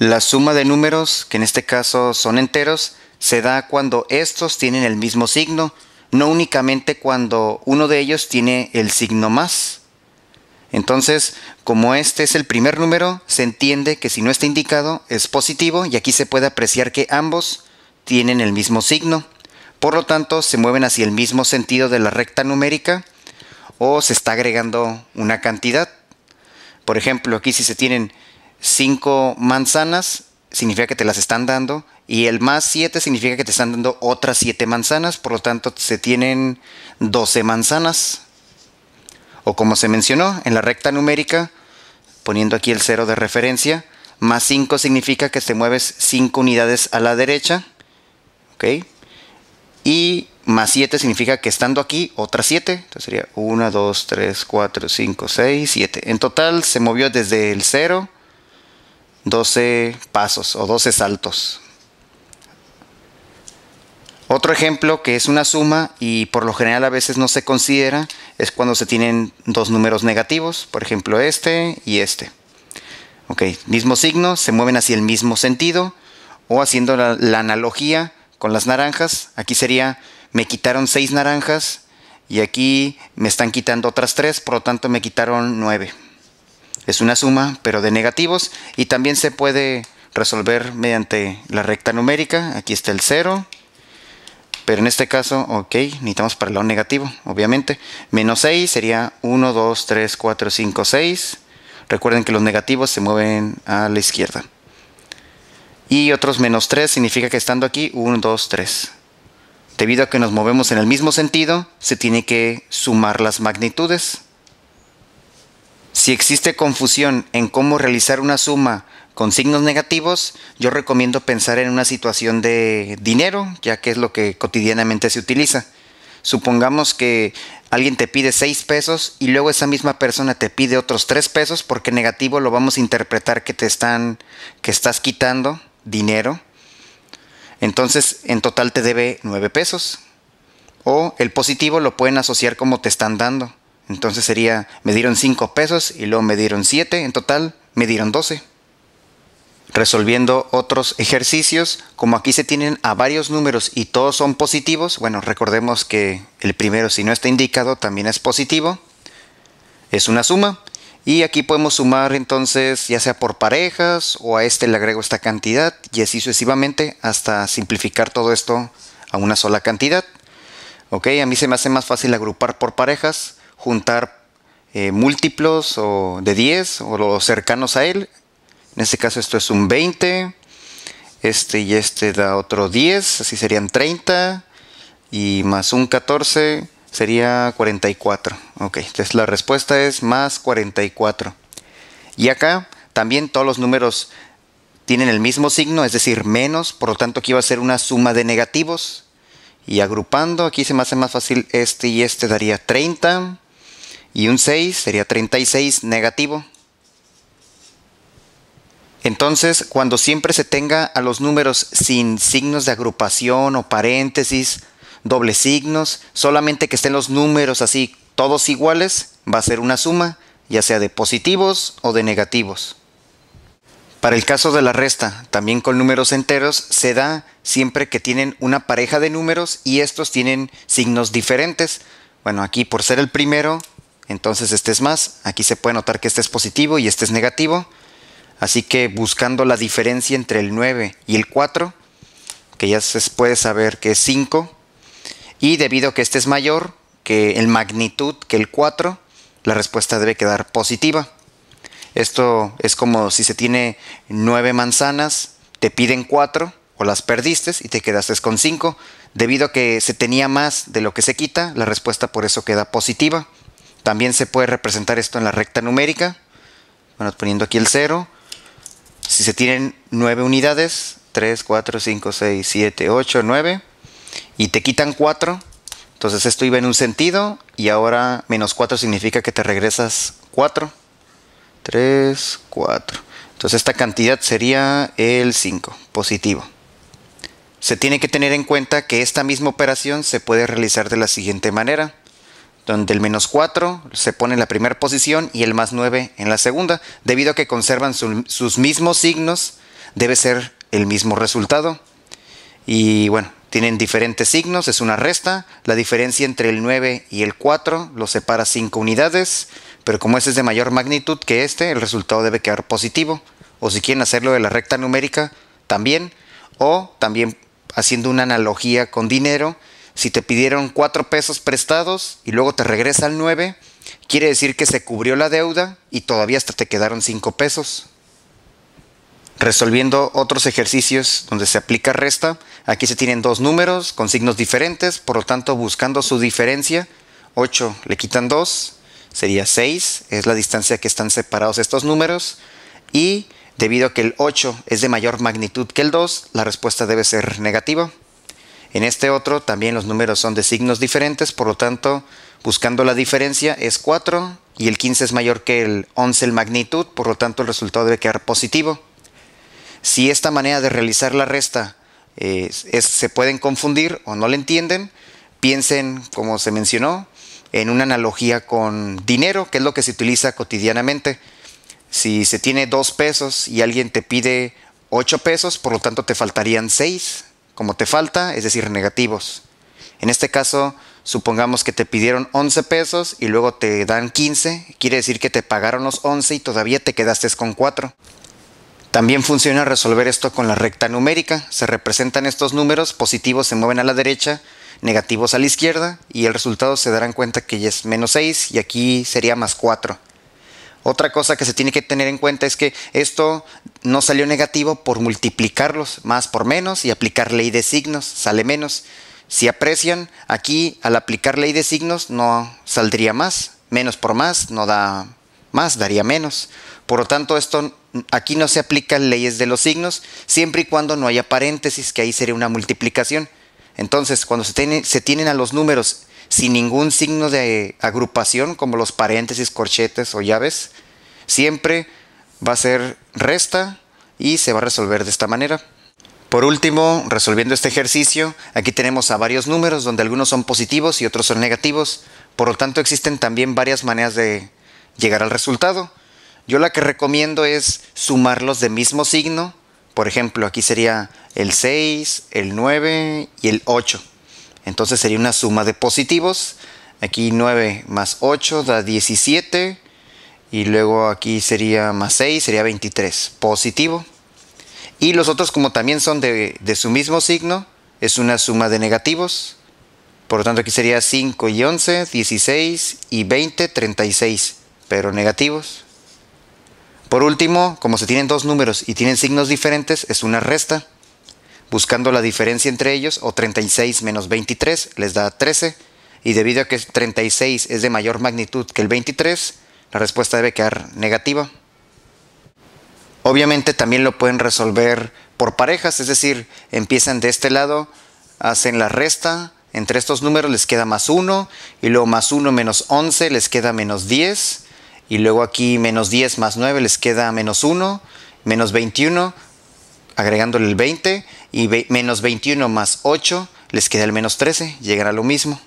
La suma de números, que en este caso son enteros, se da cuando estos tienen el mismo signo, no únicamente cuando uno de ellos tiene el signo más. Entonces, como este es el primer número, se entiende que si no está indicado es positivo y aquí se puede apreciar que ambos tienen el mismo signo. Por lo tanto, se mueven hacia el mismo sentido de la recta numérica o se está agregando una cantidad. Por ejemplo, aquí si se tienen 5 manzanas significa que te las están dando y el más 7 significa que te están dando otras 7 manzanas, por lo tanto se tienen 12 manzanas. O como se mencionó, en la recta numérica, poniendo aquí el 0 de referencia, más 5 significa que te mueves 5 unidades a la derecha. ¿Ok? Y más 7 significa que estando aquí, otras 7. Entonces sería 1, 2, 3, 4, 5, 6, 7. En total se movió desde el 0 12 pasos o 12 saltos. Otro ejemplo que es una suma y por lo general a veces no se considera es cuando se tienen dos números negativos, por ejemplo este y este. Ok, mismo signo, se mueven hacia el mismo sentido o haciendo la, la analogía con las naranjas, aquí sería me quitaron seis naranjas y aquí me están quitando otras tres, por lo tanto me quitaron nueve es una suma, pero de negativos, y también se puede resolver mediante la recta numérica. Aquí está el 0, pero en este caso, ok, necesitamos para el lado negativo, obviamente. Menos 6 sería 1, 2, 3, 4, 5, 6. Recuerden que los negativos se mueven a la izquierda. Y otros menos 3 significa que estando aquí, 1, 2, 3. Debido a que nos movemos en el mismo sentido, se tiene que sumar las magnitudes. Si existe confusión en cómo realizar una suma con signos negativos, yo recomiendo pensar en una situación de dinero, ya que es lo que cotidianamente se utiliza. Supongamos que alguien te pide 6 pesos y luego esa misma persona te pide otros 3 pesos porque negativo lo vamos a interpretar que te están que estás quitando dinero. Entonces, en total te debe 9 pesos. O el positivo lo pueden asociar como te están dando. Entonces sería, me dieron 5 pesos y luego me dieron 7, en total me dieron 12. Resolviendo otros ejercicios, como aquí se tienen a varios números y todos son positivos, bueno, recordemos que el primero si no está indicado también es positivo, es una suma. Y aquí podemos sumar entonces ya sea por parejas o a este le agrego esta cantidad y así sucesivamente hasta simplificar todo esto a una sola cantidad. Ok, a mí se me hace más fácil agrupar por parejas juntar eh, múltiplos o de 10 o los cercanos a él. En este caso esto es un 20, este y este da otro 10, así serían 30 y más un 14 sería 44. Ok, entonces la respuesta es más 44. Y acá también todos los números tienen el mismo signo, es decir, menos, por lo tanto aquí va a ser una suma de negativos. Y agrupando, aquí se me hace más fácil este y este daría 30 y un 6 sería 36 negativo. Entonces, cuando siempre se tenga a los números sin signos de agrupación o paréntesis, doble signos, solamente que estén los números así, todos iguales, va a ser una suma, ya sea de positivos o de negativos. Para el caso de la resta, también con números enteros, se da siempre que tienen una pareja de números y estos tienen signos diferentes. Bueno, aquí por ser el primero, entonces este es más. Aquí se puede notar que este es positivo y este es negativo. Así que buscando la diferencia entre el 9 y el 4, que ya se puede saber que es 5, y debido a que este es mayor que en magnitud que el 4, la respuesta debe quedar positiva. Esto es como si se tiene 9 manzanas, te piden 4 o las perdiste y te quedaste con 5. Debido a que se tenía más de lo que se quita, la respuesta por eso queda positiva. También se puede representar esto en la recta numérica. Bueno, poniendo aquí el 0. Si se tienen 9 unidades, 3, 4, 5, 6, 7, 8, 9. Y te quitan 4. Entonces esto iba en un sentido y ahora menos 4 significa que te regresas 4. 3, 4. Entonces esta cantidad sería el 5, positivo. Se tiene que tener en cuenta que esta misma operación se puede realizar de la siguiente manera donde el menos 4 se pone en la primera posición y el más 9 en la segunda. Debido a que conservan sus mismos signos, debe ser el mismo resultado. Y bueno, tienen diferentes signos, es una resta. La diferencia entre el 9 y el 4 lo separa 5 unidades, pero como ese es de mayor magnitud que este, el resultado debe quedar positivo. O si quieren hacerlo de la recta numérica, también. O también haciendo una analogía con dinero, si te pidieron 4 pesos prestados y luego te regresa al 9, quiere decir que se cubrió la deuda y todavía hasta te quedaron 5 pesos. Resolviendo otros ejercicios donde se aplica resta, aquí se tienen dos números con signos diferentes, por lo tanto buscando su diferencia, 8 le quitan 2, sería 6, es la distancia que están separados estos números, y debido a que el 8 es de mayor magnitud que el 2, la respuesta debe ser negativa. En este otro también los números son de signos diferentes, por lo tanto, buscando la diferencia es 4 y el 15 es mayor que el 11 en magnitud, por lo tanto el resultado debe quedar positivo. Si esta manera de realizar la resta eh, se pueden confundir o no la entienden, piensen, como se mencionó, en una analogía con dinero, que es lo que se utiliza cotidianamente. Si se tiene dos pesos y alguien te pide 8 pesos, por lo tanto te faltarían seis como te falta, es decir, negativos. En este caso, supongamos que te pidieron 11 pesos y luego te dan 15, quiere decir que te pagaron los 11 y todavía te quedaste con 4. También funciona resolver esto con la recta numérica. Se representan estos números, positivos se mueven a la derecha, negativos a la izquierda y el resultado se darán cuenta que ya es menos 6 y aquí sería más 4. Otra cosa que se tiene que tener en cuenta es que esto no salió negativo por multiplicarlos más por menos y aplicar ley de signos, sale menos. Si aprecian, aquí al aplicar ley de signos no saldría más, menos por más no da más, daría menos. Por lo tanto, esto aquí no se aplican leyes de los signos siempre y cuando no haya paréntesis, que ahí sería una multiplicación. Entonces, cuando se, se tienen a los números sin ningún signo de agrupación, como los paréntesis, corchetes o llaves, siempre va a ser resta y se va a resolver de esta manera. Por último, resolviendo este ejercicio, aquí tenemos a varios números donde algunos son positivos y otros son negativos. Por lo tanto, existen también varias maneras de llegar al resultado. Yo la que recomiendo es sumarlos de mismo signo. Por ejemplo, aquí sería el 6, el 9 y el 8. Entonces sería una suma de positivos. Aquí 9 más 8 da 17 y luego aquí sería más 6, sería 23, positivo. Y los otros como también son de, su mismo signo, es una suma de negativos. Por lo tanto aquí sería 5 y 11, 16 y 20, 36, pero negativos. Por último, como se tienen dos números y tienen signos diferentes, es una resta. Buscando la diferencia entre ellos, o 36 menos 23 les da 13, y debido a que 36 es de mayor magnitud que el 23, la respuesta debe quedar negativa. Obviamente también lo pueden resolver por parejas, es decir, empiezan de este lado, hacen la resta, entre estos números les queda más 1, y luego más 1 menos 11 les queda menos 10, y luego aquí menos 10 más 9 les queda menos 1, menos 21, agregándole el 20, y menos 21 más 8 les queda el menos 13, llegará lo mismo.